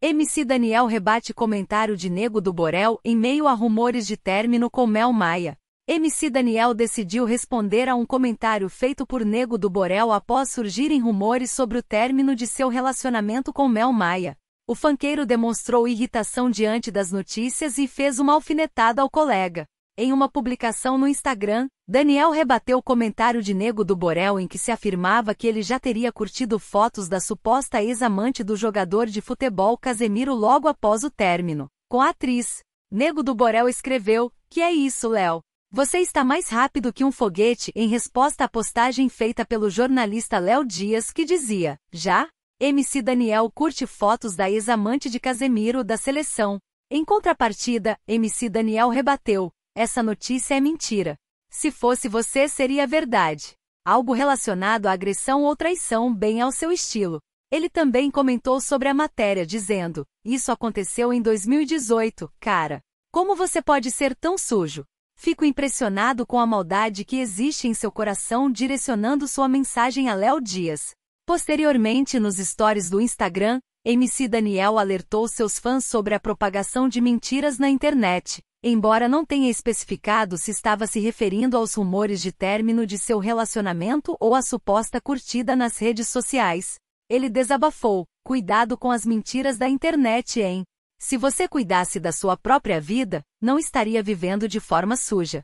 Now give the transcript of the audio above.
MC Daniel rebate comentário de Nego do Borel em meio a rumores de término com Mel Maia. MC Daniel decidiu responder a um comentário feito por Nego do Borel após surgirem rumores sobre o término de seu relacionamento com Mel Maia. O fanqueiro demonstrou irritação diante das notícias e fez uma alfinetada ao colega. Em uma publicação no Instagram, Daniel rebateu o comentário de Nego do Borel em que se afirmava que ele já teria curtido fotos da suposta ex-amante do jogador de futebol Casemiro logo após o término. Com a atriz, Nego do Borel escreveu: Que é isso, Léo? Você está mais rápido que um foguete em resposta à postagem feita pelo jornalista Léo Dias que dizia: Já? MC Daniel curte fotos da ex-amante de Casemiro da seleção. Em contrapartida, MC Daniel rebateu: essa notícia é mentira. Se fosse você, seria verdade. Algo relacionado à agressão ou traição, bem ao seu estilo. Ele também comentou sobre a matéria, dizendo: Isso aconteceu em 2018, cara. Como você pode ser tão sujo? Fico impressionado com a maldade que existe em seu coração direcionando sua mensagem a Léo Dias. Posteriormente, nos stories do Instagram, MC Daniel alertou seus fãs sobre a propagação de mentiras na internet, embora não tenha especificado se estava se referindo aos rumores de término de seu relacionamento ou à suposta curtida nas redes sociais. Ele desabafou: cuidado com as mentiras da internet, hein? Se você cuidasse da sua própria vida, não estaria vivendo de forma suja.